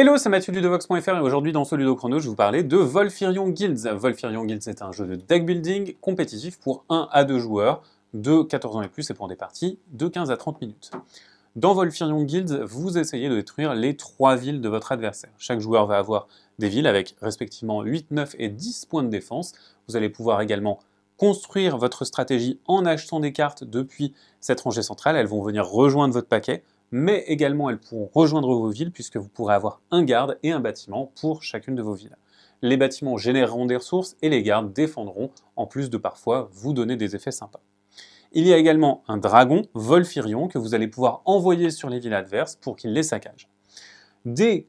Hello, c'est Mathieu de Vox.fr et aujourd'hui dans ce Chrono, je vais vous parler de Volfirion Guilds. Volfirion Guilds est un jeu de deck building compétitif pour 1 à 2 joueurs de 14 ans et plus et pour des parties de 15 à 30 minutes. Dans Volfirion Guilds, vous essayez de détruire les 3 villes de votre adversaire. Chaque joueur va avoir des villes avec respectivement 8, 9 et 10 points de défense. Vous allez pouvoir également construire votre stratégie en achetant des cartes depuis cette rangée centrale. Elles vont venir rejoindre votre paquet mais également elles pourront rejoindre vos villes puisque vous pourrez avoir un garde et un bâtiment pour chacune de vos villes. Les bâtiments généreront des ressources et les gardes défendront, en plus de parfois vous donner des effets sympas. Il y a également un dragon, Volfirion, que vous allez pouvoir envoyer sur les villes adverses pour qu'il les saccage. Dès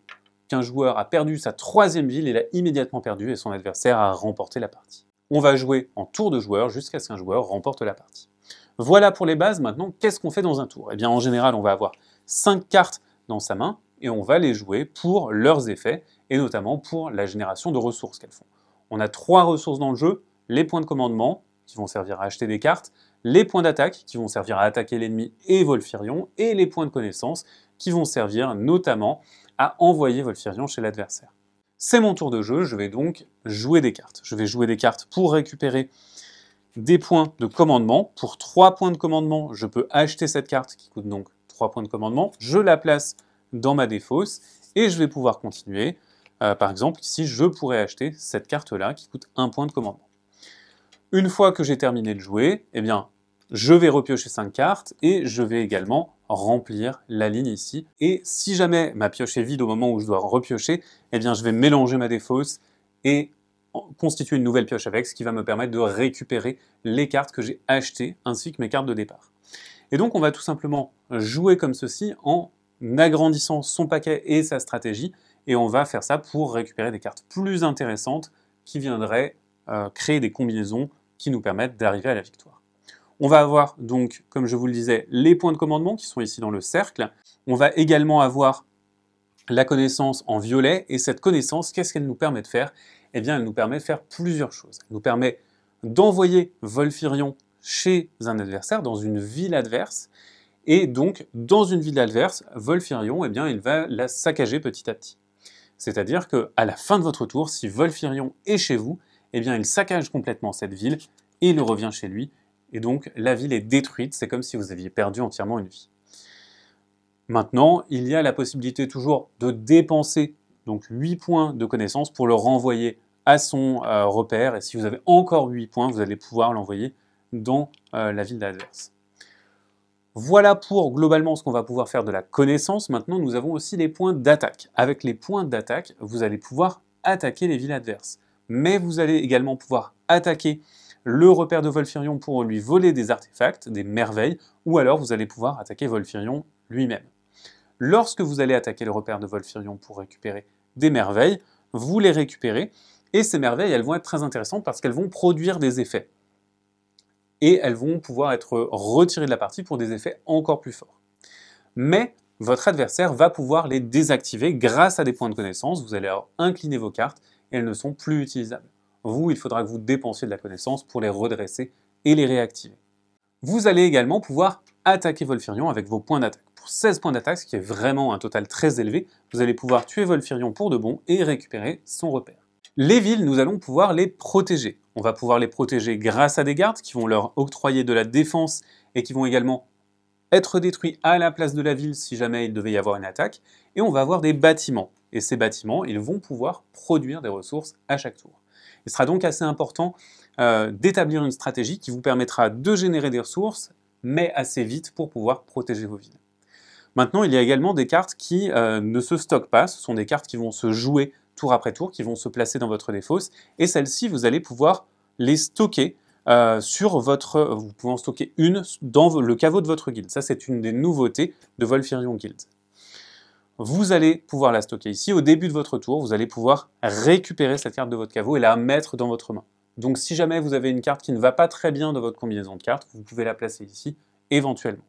qu'un joueur a perdu sa troisième ville, il a immédiatement perdu et son adversaire a remporté la partie. On va jouer en tour de joueur jusqu'à ce qu'un joueur remporte la partie. Voilà pour les bases, maintenant qu'est-ce qu'on fait dans un tour Eh bien en général on va avoir 5 cartes dans sa main et on va les jouer pour leurs effets et notamment pour la génération de ressources qu'elles font. On a trois ressources dans le jeu, les points de commandement qui vont servir à acheter des cartes, les points d'attaque qui vont servir à attaquer l'ennemi et Volfirion, et les points de connaissance qui vont servir notamment à envoyer Volfirion chez l'adversaire. C'est mon tour de jeu, je vais donc jouer des cartes. Je vais jouer des cartes pour récupérer des points de commandement. Pour 3 points de commandement, je peux acheter cette carte qui coûte donc points de commandement, je la place dans ma défausse et je vais pouvoir continuer. Euh, par exemple, ici, je pourrais acheter cette carte-là qui coûte un point de commandement. Une fois que j'ai terminé de jouer, eh bien, je vais repiocher cinq cartes et je vais également remplir la ligne ici. Et si jamais ma pioche est vide au moment où je dois repiocher, eh bien je vais mélanger ma défausse et constituer une nouvelle pioche avec, ce qui va me permettre de récupérer les cartes que j'ai achetées ainsi que mes cartes de départ. Et donc on va tout simplement jouer comme ceci en agrandissant son paquet et sa stratégie, et on va faire ça pour récupérer des cartes plus intéressantes qui viendraient euh, créer des combinaisons qui nous permettent d'arriver à la victoire. On va avoir donc, comme je vous le disais, les points de commandement qui sont ici dans le cercle. On va également avoir la connaissance en violet, et cette connaissance, qu'est-ce qu'elle nous permet de faire Eh bien, elle nous permet de faire plusieurs choses. Elle nous permet d'envoyer Volfirion chez un adversaire, dans une ville adverse, et donc, dans une ville adverse, Volfirion, eh bien, il va la saccager petit à petit. C'est-à-dire qu'à la fin de votre tour, si Volfirion est chez vous, eh bien, il saccage complètement cette ville et il revient chez lui. Et donc, la ville est détruite. C'est comme si vous aviez perdu entièrement une vie. Maintenant, il y a la possibilité toujours de dépenser donc 8 points de connaissance pour le renvoyer à son euh, repère. Et si vous avez encore 8 points, vous allez pouvoir l'envoyer dans euh, la ville d'adverse. Voilà pour globalement ce qu'on va pouvoir faire de la connaissance. Maintenant, nous avons aussi les points d'attaque. Avec les points d'attaque, vous allez pouvoir attaquer les villes adverses. Mais vous allez également pouvoir attaquer le repère de Volfirion pour lui voler des artefacts, des merveilles, ou alors vous allez pouvoir attaquer Volfirion lui-même. Lorsque vous allez attaquer le repère de Volfirion pour récupérer des merveilles, vous les récupérez, et ces merveilles, elles vont être très intéressantes parce qu'elles vont produire des effets et elles vont pouvoir être retirées de la partie pour des effets encore plus forts. Mais votre adversaire va pouvoir les désactiver grâce à des points de connaissance. Vous allez alors incliner vos cartes et elles ne sont plus utilisables. Vous, il faudra que vous dépensiez de la connaissance pour les redresser et les réactiver. Vous allez également pouvoir attaquer Volfirion avec vos points d'attaque. Pour 16 points d'attaque, ce qui est vraiment un total très élevé, vous allez pouvoir tuer Volfirion pour de bon et récupérer son repère. Les villes, nous allons pouvoir les protéger. On va pouvoir les protéger grâce à des gardes qui vont leur octroyer de la défense et qui vont également être détruits à la place de la ville si jamais il devait y avoir une attaque. Et on va avoir des bâtiments. Et ces bâtiments, ils vont pouvoir produire des ressources à chaque tour. Il sera donc assez important euh, d'établir une stratégie qui vous permettra de générer des ressources, mais assez vite pour pouvoir protéger vos villes. Maintenant, il y a également des cartes qui euh, ne se stockent pas. Ce sont des cartes qui vont se jouer tour après tour, qui vont se placer dans votre défausse. Et celles-ci, vous allez pouvoir les stocker euh, sur votre, vous pouvez en stocker une dans le caveau de votre guild. Ça, c'est une des nouveautés de Volfirion Guild. Vous allez pouvoir la stocker ici. Au début de votre tour, vous allez pouvoir récupérer cette carte de votre caveau et la mettre dans votre main. Donc si jamais vous avez une carte qui ne va pas très bien dans votre combinaison de cartes, vous pouvez la placer ici, éventuellement.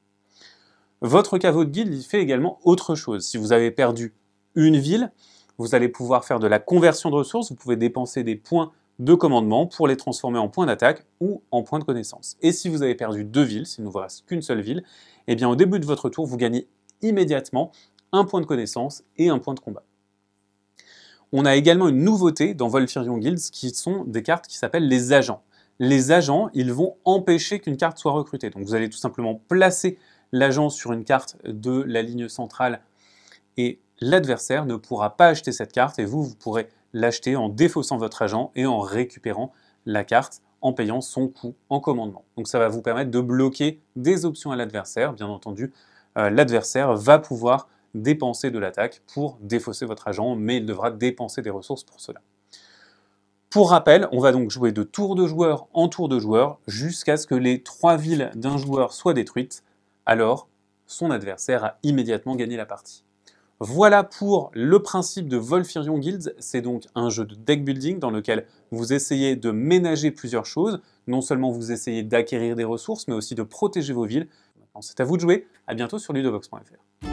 Votre caveau de guild, il fait également autre chose. Si vous avez perdu une ville, vous allez pouvoir faire de la conversion de ressources, vous pouvez dépenser des points de commandement pour les transformer en points d'attaque ou en points de connaissance. Et si vous avez perdu deux villes, s'il ne vous reste qu'une seule ville, eh bien au début de votre tour, vous gagnez immédiatement un point de connaissance et un point de combat. On a également une nouveauté dans Volfirion Guilds qui sont des cartes qui s'appellent les agents. Les agents, ils vont empêcher qu'une carte soit recrutée. Donc vous allez tout simplement placer l'agent sur une carte de la ligne centrale et l'adversaire ne pourra pas acheter cette carte et vous, vous pourrez l'acheter en défaussant votre agent et en récupérant la carte en payant son coût en commandement. Donc ça va vous permettre de bloquer des options à l'adversaire. Bien entendu, euh, l'adversaire va pouvoir dépenser de l'attaque pour défausser votre agent, mais il devra dépenser des ressources pour cela. Pour rappel, on va donc jouer de tour de joueur en tour de joueur jusqu'à ce que les trois villes d'un joueur soient détruites. Alors, son adversaire a immédiatement gagné la partie. Voilà pour le principe de Volfirion Guilds. C'est donc un jeu de deck building dans lequel vous essayez de ménager plusieurs choses. Non seulement vous essayez d'acquérir des ressources, mais aussi de protéger vos villes. c'est à vous de jouer. À bientôt sur ludovox.fr.